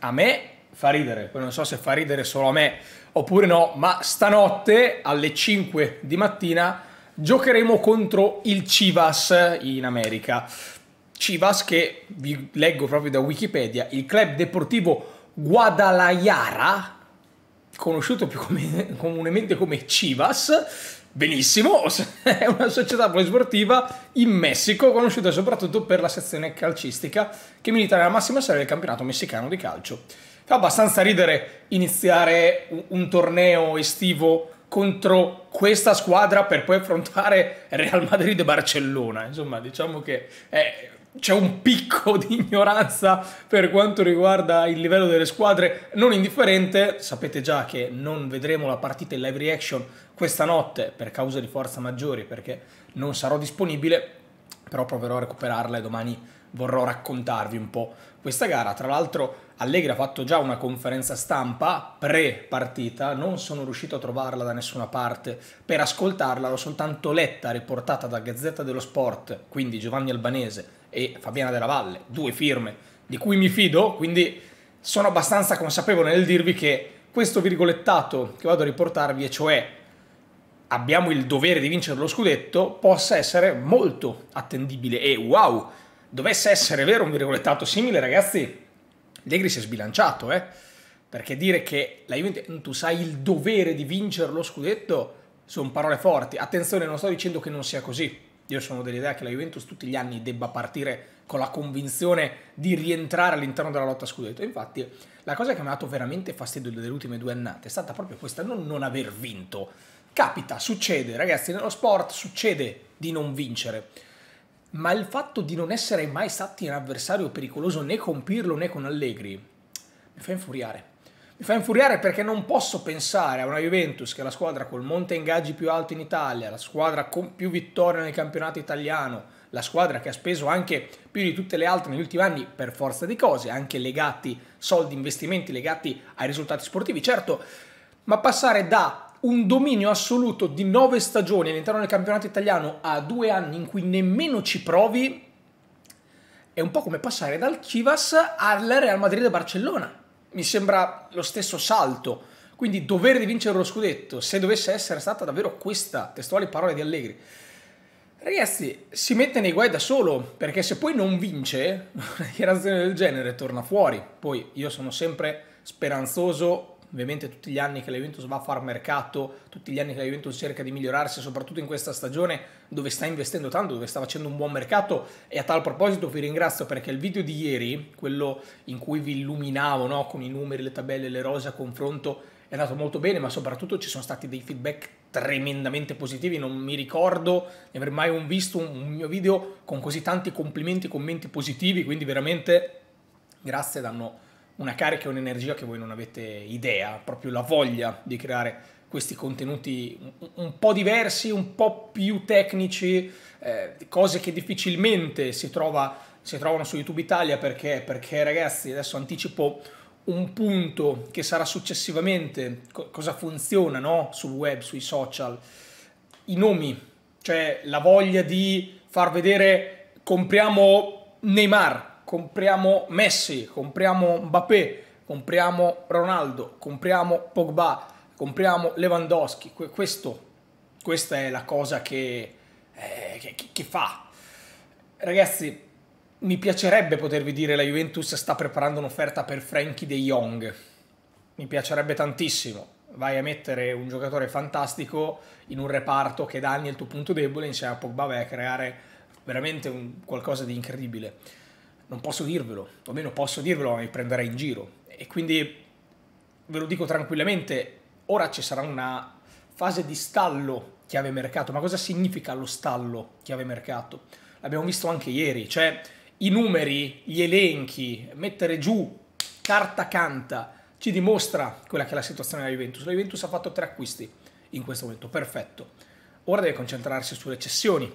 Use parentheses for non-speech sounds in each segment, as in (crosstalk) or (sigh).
a me fa ridere, poi non so se fa ridere solo a me oppure no, ma stanotte alle 5 di mattina giocheremo contro il Chivas in America. Chivas che vi leggo proprio da Wikipedia, il club deportivo Guadalajara, conosciuto più come, (laughs) comunemente come Chivas, benissimo, (laughs) è una società polisportiva in Messico, conosciuta soprattutto per la sezione calcistica, che milita nella massima serie del campionato messicano di calcio. Fa abbastanza ridere iniziare un torneo estivo contro questa squadra per poi affrontare Real Madrid e Barcellona. Insomma, diciamo che è c'è un picco di ignoranza per quanto riguarda il livello delle squadre non indifferente. Sapete già che non vedremo la partita in live reaction questa notte per causa di forza maggiori perché non sarò disponibile, però proverò a recuperarla e domani vorrò raccontarvi un po' questa gara. Tra l'altro Allegri ha fatto già una conferenza stampa pre partita, non sono riuscito a trovarla da nessuna parte per ascoltarla, l'ho soltanto letta, riportata da Gazzetta dello Sport, quindi Giovanni Albanese e Fabiana della Valle, due firme di cui mi fido, quindi sono abbastanza consapevole nel dirvi che questo virgolettato che vado a riportarvi, e cioè abbiamo il dovere di vincere lo scudetto, possa essere molto attendibile e wow, dovesse essere vero un virgolettato simile, ragazzi, Allegri si è sbilanciato, eh? Perché dire che la Juventus ha il dovere di vincere lo scudetto sono parole forti. Attenzione, non sto dicendo che non sia così. Io sono dell'idea che la Juventus tutti gli anni debba partire con la convinzione di rientrare all'interno della lotta a scudetto. Infatti, la cosa che mi ha dato veramente fastidio delle ultime due annate è stata proprio questa, non non aver vinto. Capita, succede, ragazzi, nello sport succede di non vincere. Ma il fatto di non essere mai stati un avversario pericoloso né con Pirlo né con Allegri mi fa infuriare mi fa infuriare perché non posso pensare a una Juventus che è la squadra col monte ingaggi più alto in Italia, la squadra con più vittorie nel campionato italiano, la squadra che ha speso anche più di tutte le altre negli ultimi anni per forza di cose, anche legati soldi, investimenti legati ai risultati sportivi, certo, ma passare da un dominio assoluto di nove stagioni all'interno del campionato italiano a due anni in cui nemmeno ci provi è un po' come passare dal Chivas al Real Madrid e Barcellona mi sembra lo stesso salto. Quindi dovere di vincere lo scudetto, se dovesse essere stata davvero questa, testuali parole di Allegri. Ragazzi, si mette nei guai da solo, perché se poi non vince, (laughs) una dichiarazione del genere torna fuori. Poi io sono sempre speranzoso ovviamente tutti gli anni che la Juventus va a far mercato, tutti gli anni che la Juventus cerca di migliorarsi, soprattutto in questa stagione dove sta investendo tanto, dove sta facendo un buon mercato e a tal proposito vi ringrazio perché il video di ieri, quello in cui vi illuminavo no, con i numeri, le tabelle, le rose a confronto, è andato molto bene, ma soprattutto ci sono stati dei feedback tremendamente positivi. Non mi ricordo di aver mai visto un mio video con così tanti complimenti, commenti positivi. Quindi, veramente grazie, danno una carica e un'energia che voi non avete idea, proprio la voglia di creare questi contenuti un, po' diversi, un po' più tecnici, eh, cose che difficilmente si, trova, si, trovano su YouTube Italia perché, perché ragazzi adesso anticipo un punto che sarà successivamente co- cosa funziona no? sul web, sui social, i nomi, cioè la voglia di far vedere compriamo Neymar compriamo Messi, compriamo Mbappé, compriamo Ronaldo, compriamo Pogba, compriamo Lewandowski. Questo, questa è la cosa che, eh, che, che fa. Ragazzi, mi piacerebbe potervi dire che la Juventus sta preparando un'offerta per Frankie de Jong. Mi piacerebbe tantissimo. Vai a mettere un giocatore fantastico in un reparto che danni è il tuo punto debole insieme a Pogba vai a creare veramente un, qualcosa di incredibile non posso dirvelo, o almeno posso dirvelo, ma mi prenderei in giro. E quindi ve lo dico tranquillamente, ora ci sarà una fase di stallo chiave mercato. Ma cosa significa lo stallo chiave mercato? L'abbiamo visto anche ieri, cioè i numeri, gli elenchi, mettere giù carta canta ci dimostra quella che è la situazione della Juventus. La Juventus ha fatto tre acquisti in questo momento, perfetto. Ora deve concentrarsi sulle cessioni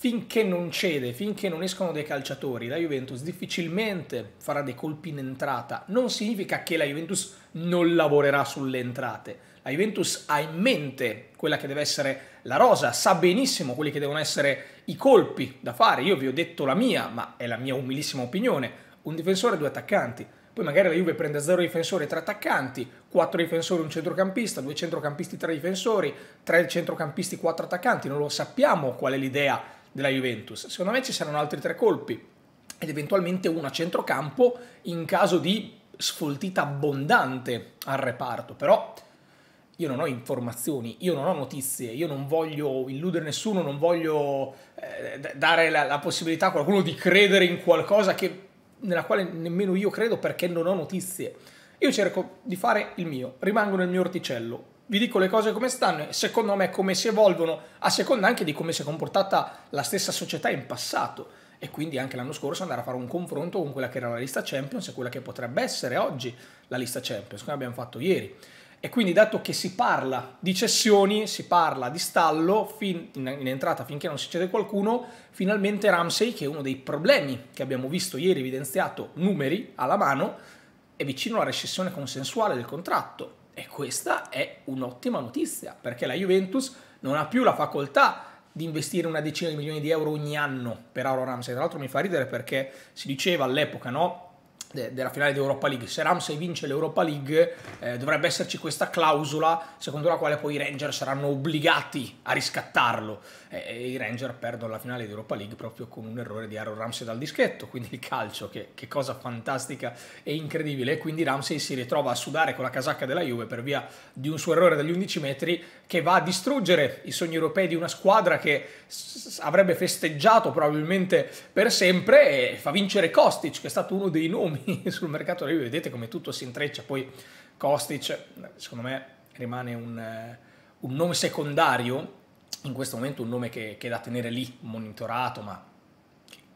finché non cede, finché non escono dei calciatori, la Juventus difficilmente farà dei colpi in entrata. Non significa che la Juventus non lavorerà sulle entrate. La Juventus ha in mente quella che deve essere la rosa, sa benissimo quelli che devono essere i colpi da fare. Io vi ho detto la mia, ma è la mia umilissima opinione. Un difensore e due attaccanti. Poi magari la Juve prende zero difensori e tre attaccanti, quattro difensori e un centrocampista, due centrocampisti e tre difensori, tre centrocampisti e quattro attaccanti. Non lo sappiamo qual è l'idea della Juventus. Secondo me ci saranno altri tre colpi ed eventualmente uno a centrocampo in caso di sfoltita abbondante al reparto, però io non ho informazioni, io non ho notizie, io non voglio illudere nessuno, non voglio eh, dare la, la, possibilità a qualcuno di credere in qualcosa che, nella quale nemmeno io credo perché non ho notizie. Io cerco di fare il mio, rimango nel mio orticello, vi dico le cose come stanno e secondo me come si evolvono a seconda anche di come si è comportata la stessa società in passato e quindi anche l'anno scorso andare a fare un confronto con quella che era la lista Champions e quella che potrebbe essere oggi la lista Champions, come abbiamo fatto ieri. E quindi dato che si parla di cessioni, si parla di stallo in, in entrata finché non si cede qualcuno, finalmente Ramsey, che è uno dei problemi che abbiamo visto ieri evidenziato numeri alla mano, è vicino alla rescissione consensuale del contratto e questa è un'ottima notizia, perché la Juventus non ha più la facoltà di investire una decina di milioni di euro ogni anno per Auro Ramsey. Tra l'altro mi fa ridere perché si diceva all'epoca, no? della finale di Europa League, se Ramsey vince l'Europa League eh, dovrebbe esserci questa clausola secondo la quale poi i Ranger saranno obbligati a riscattarlo eh, e i Ranger perdono la finale di Europa League proprio con un errore di Aaron Ramsey dal dischetto, quindi il calcio che, che cosa fantastica e incredibile e quindi Ramsey si ritrova a sudare con la casacca della Juve per via di un suo errore dagli 11 metri che va a distruggere i sogni europei di una squadra che avrebbe festeggiato probabilmente per sempre e fa vincere Kostic che è stato uno dei nomi problemi (laughs) sul mercato arrivi, vedete come tutto si intreccia, poi Kostic secondo me rimane un, eh, un nome secondario, in questo momento un nome che, che è da tenere lì, monitorato, ma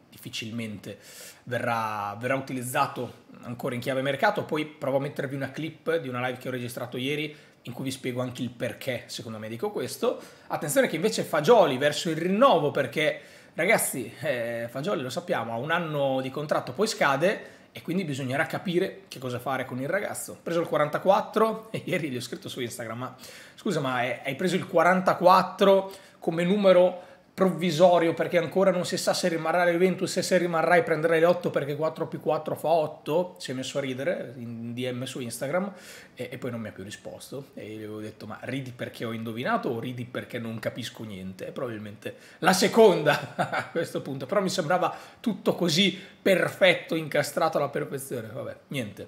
difficilmente verrà, verrà, utilizzato ancora in chiave mercato. Poi provo a mettervi una clip di una live che ho registrato ieri in cui vi spiego anche il perché, secondo me, dico questo. Attenzione che invece Fagioli verso il rinnovo perché, ragazzi, eh, Fagioli lo sappiamo, ha un anno di contratto, poi scade e quindi bisognerà capire che cosa fare con il ragazzo. Ho preso il 44 (laughs) e ieri gli ho scritto su Instagram, ma scusa ma hai preso il 44 come numero provvisorio perché ancora non si sa se rimarrà alla Juventus e se rimarrai prenderai le 8 perché 4 più 4 fa 8 si è messo a ridere in DM su Instagram e, e poi non mi ha più risposto e gli avevo detto ma ridi perché ho indovinato o ridi perché non capisco niente probabilmente la seconda (laughs) a questo punto però mi sembrava tutto così perfetto incastrato alla perfezione vabbè niente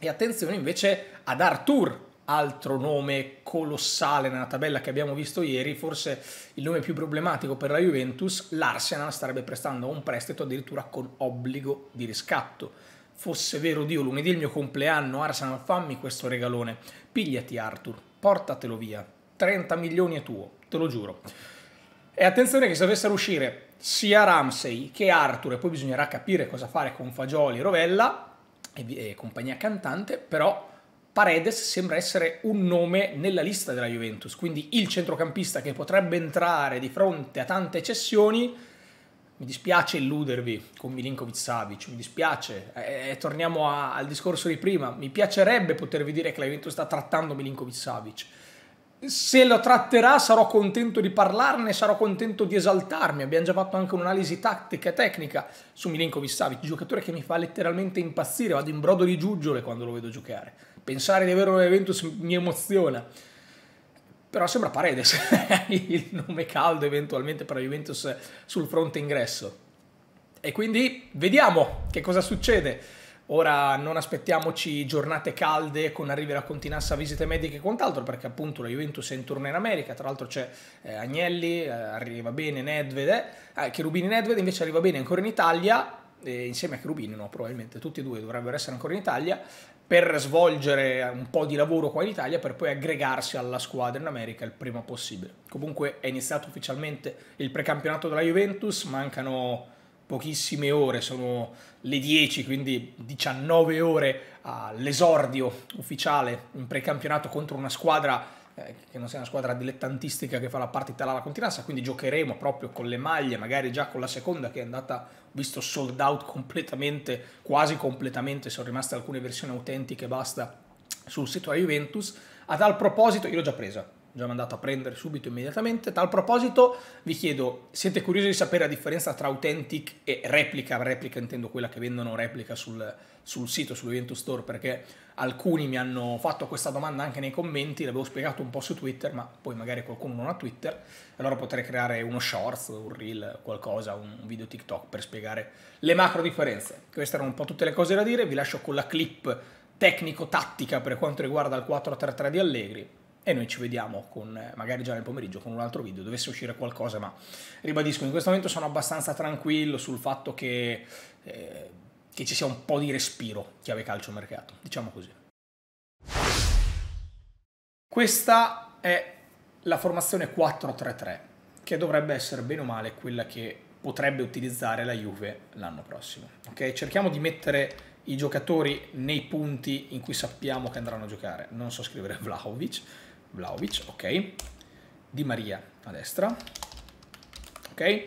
e attenzione invece ad Arthur altro nome colossale nella tabella che abbiamo visto ieri, forse il nome più problematico per la Juventus, l'Arsenal starebbe prestando un prestito addirittura con obbligo di riscatto. Fosse vero Dio, lunedì il mio compleanno, Arsenal fammi questo regalone, pigliati Arthur, portatelo via, 30 milioni è tuo, te lo giuro. E attenzione che se dovessero uscire sia Ramsey che Arthur, e poi bisognerà capire cosa fare con Fagioli e Rovella e, e compagnia cantante, però Paredes sembra essere un nome nella lista della Juventus, quindi il centrocampista che potrebbe entrare di fronte a tante cessioni. Mi dispiace illudervi con Milinkovic Savic, mi dispiace, e, eh, eh, torniamo a, al discorso di prima, mi piacerebbe potervi dire che la Juventus sta trattando Milinkovic Savic se lo tratterà sarò contento di parlarne, sarò contento di esaltarmi. Abbiamo già fatto anche un'analisi tattica e tecnica su Milinkovic Savic, giocatore che mi fa letteralmente impazzire, vado in brodo di giuggiole quando lo vedo giocare. Pensare di avere un evento mi emoziona. Però sembra Paredes, (laughs) il nome caldo eventualmente per la Juventus sul fronte ingresso. E quindi vediamo che cosa succede. Ora non aspettiamoci giornate calde con arrivi la continuassa visite mediche e quant'altro, perché appunto la Juventus è in tournée in America, tra l'altro c'è eh, Agnelli, eh, arriva bene, Nedvede, eh, Cherubini Nedved invece arriva bene ancora in Italia, insieme a Cherubini, no, probabilmente tutti e due dovrebbero essere ancora in Italia, per svolgere un po' di lavoro qua in Italia per poi aggregarsi alla squadra in America il prima possibile. Comunque è iniziato ufficialmente il precampionato della Juventus, mancano pochissime ore, sono le 10, quindi 19 ore all'esordio ufficiale in precampionato contro una squadra eh, che non sia una squadra dilettantistica che fa la partita alla Continassa, quindi giocheremo proprio con le maglie, magari già con la seconda che è andata, visto, sold out completamente, quasi completamente, sono rimaste alcune versioni autentiche, basta, sul sito della Juventus. A tal proposito, io l'ho già presa, già mandato a prendere subito immediatamente. A tal proposito vi chiedo, siete curiosi di sapere la differenza tra authentic e replica? Replica intendo quella che vendono replica sul, sul sito, sull'Eventus Store, perché alcuni mi hanno fatto questa domanda anche nei commenti, l'avevo spiegato un po' su Twitter, ma poi magari qualcuno non ha Twitter, allora potrei creare uno shorts, un reel, qualcosa, un video TikTok per spiegare le macro differenze. Queste erano un po' tutte le cose da dire, vi lascio con la clip tecnico-tattica per quanto riguarda il 4-3-3 di Allegri e noi ci vediamo con, eh, magari già nel pomeriggio con un altro video, dovesse uscire qualcosa, ma ribadisco, in questo momento sono abbastanza tranquillo sul fatto che, eh, che ci sia un po' di respiro chiave calcio mercato, diciamo così. Questa è la formazione 4-3-3, che dovrebbe essere bene o male quella che potrebbe utilizzare la Juve l'anno prossimo. Okay? Cerchiamo di mettere i giocatori nei punti in cui sappiamo che andranno a giocare. Non so scrivere (laughs) Vlahovic, Vlaovic, ok. Di Maria a destra, ok.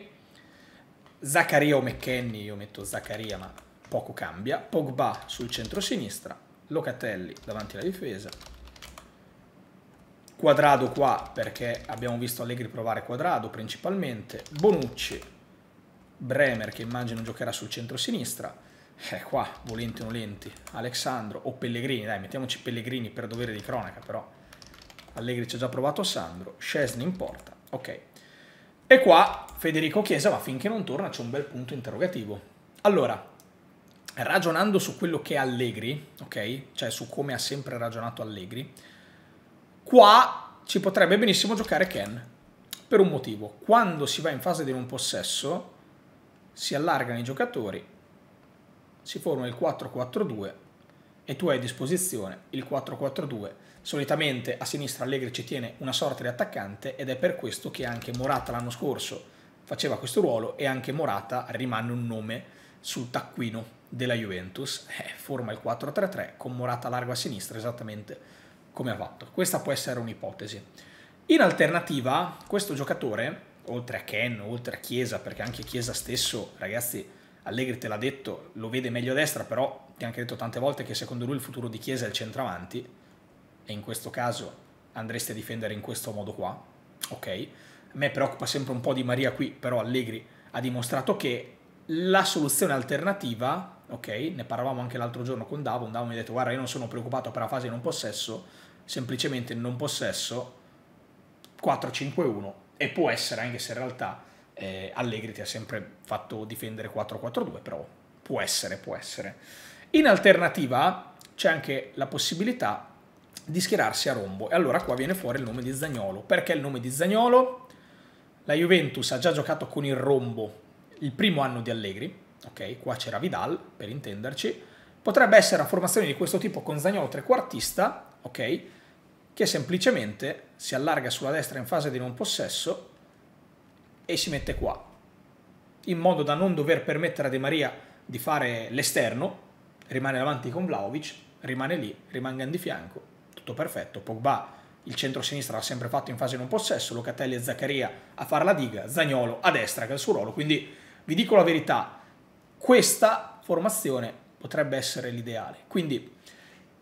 Zaccaria o McKenny, io metto Zaccaria ma poco cambia. Pogba sul centro-sinistra, Locatelli davanti alla difesa. Quadrado qua perché abbiamo visto Allegri provare quadrado principalmente. Bonucci, Bremer che immagino giocherà sul centro-sinistra. Eh, qua, volenti o nolenti, Alexandro o Pellegrini, dai, mettiamoci Pellegrini per dovere di cronaca, però Allegri ci ha già provato Sandro, Scesni in porta, ok. E qua Federico Chiesa, ma finché non torna c'è un bel punto interrogativo. Allora, ragionando su quello che è Allegri, ok? Cioè su come ha sempre ragionato Allegri, qua ci potrebbe benissimo giocare Ken. Per un motivo, quando si va in fase di non possesso, si allargano i giocatori, si forma il 4-4-2 e tu hai a disposizione il 442. Solitamente a sinistra Allegri ci tiene una sorta di attaccante ed è per questo che anche Morata l'anno scorso faceva questo ruolo e anche Morata rimane un nome sul taccuino della Juventus. Eh, forma il 4-3-3 con Morata largo a sinistra esattamente come ha fatto. Questa può essere un'ipotesi. In alternativa questo giocatore, oltre a Ken, oltre a Chiesa, perché anche Chiesa stesso, ragazzi, Allegri te l'ha detto, lo vede meglio a destra, però ti ha anche detto tante volte che secondo lui il futuro di Chiesa è il centravanti e in questo caso andresti a difendere in questo modo qua, ok? A me preoccupa sempre un po' di Maria qui, però Allegri ha dimostrato che la soluzione alternativa, ok? Ne parlavamo anche l'altro giorno con Davo, Davo mi ha detto guarda io non sono preoccupato per la fase non possesso, semplicemente non possesso 4-5-1 e può essere anche se in realtà eh, Allegri ti ha sempre fatto difendere 4-4-2, però può essere, può essere. In alternativa c'è anche la possibilità di schierarsi a rombo e allora qua viene fuori il nome di Zagnolo. Perché il nome di Zagnolo? La Juventus ha già giocato con il rombo il primo anno di Allegri, ok? Qua c'era Vidal, per intenderci. Potrebbe essere una formazione di questo tipo con Zagnolo trequartista, ok? Che semplicemente si allarga sulla destra in fase di non possesso e si mette qua, in modo da non dover permettere a De Maria di fare l'esterno, rimane davanti con Vlaovic, rimane lì, rimanga di fianco, tutto perfetto. Pogba il centro-sinistra l'ha sempre fatto in fase non possesso, Locatelli e Zaccaria a far la diga, Zagnolo a destra che ha il suo ruolo, quindi vi dico la verità, questa formazione potrebbe essere l'ideale. Quindi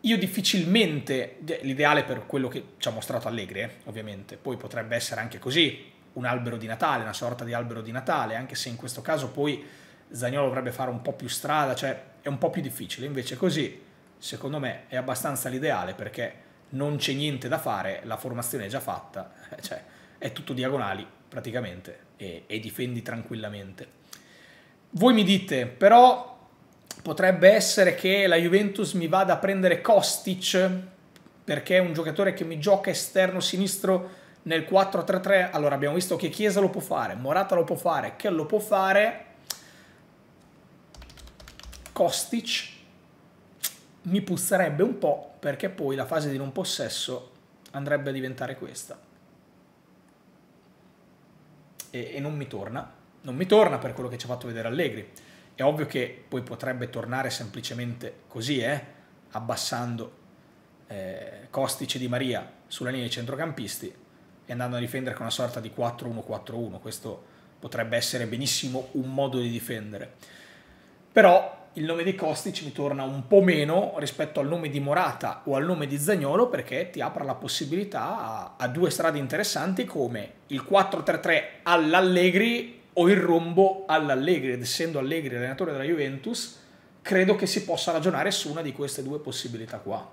io difficilmente, l'ideale per quello che ci ha mostrato Allegri, eh, ovviamente, poi potrebbe essere anche così, un albero di Natale, una sorta di albero di Natale, anche se in questo caso poi Zagnolo dovrebbe fare un po' più strada, cioè è un po' più difficile, invece così secondo me è abbastanza l'ideale perché non c'è niente da fare, la formazione è già fatta, (laughs) cioè è tutto diagonali praticamente e, e difendi tranquillamente. Voi mi dite, però potrebbe essere che la Juventus mi vada a prendere Kostic perché è un giocatore che mi gioca esterno sinistro nel 4-3-3, allora abbiamo visto che Chiesa lo può fare, Morata lo può fare, che lo può fare, Kostic mi puzzerebbe un po' perché poi la fase di non possesso andrebbe a diventare questa. E, e non mi torna, non mi torna per quello che ci ha fatto vedere Allegri. È ovvio che poi potrebbe tornare semplicemente così, eh? abbassando eh, e di Maria sulla linea dei centrocampisti e andando a difendere con una sorta di 4-1-4-1. Questo potrebbe essere benissimo un modo di difendere. Però il nome di Kostic mi torna un po' meno rispetto al nome di Morata o al nome di Zagnolo perché ti apre la possibilità a, a due strade interessanti come il 4-3-3 all'Allegri o il rombo all'Allegri, ed essendo Allegri allenatore della Juventus, credo che si possa ragionare su una di queste due possibilità qua.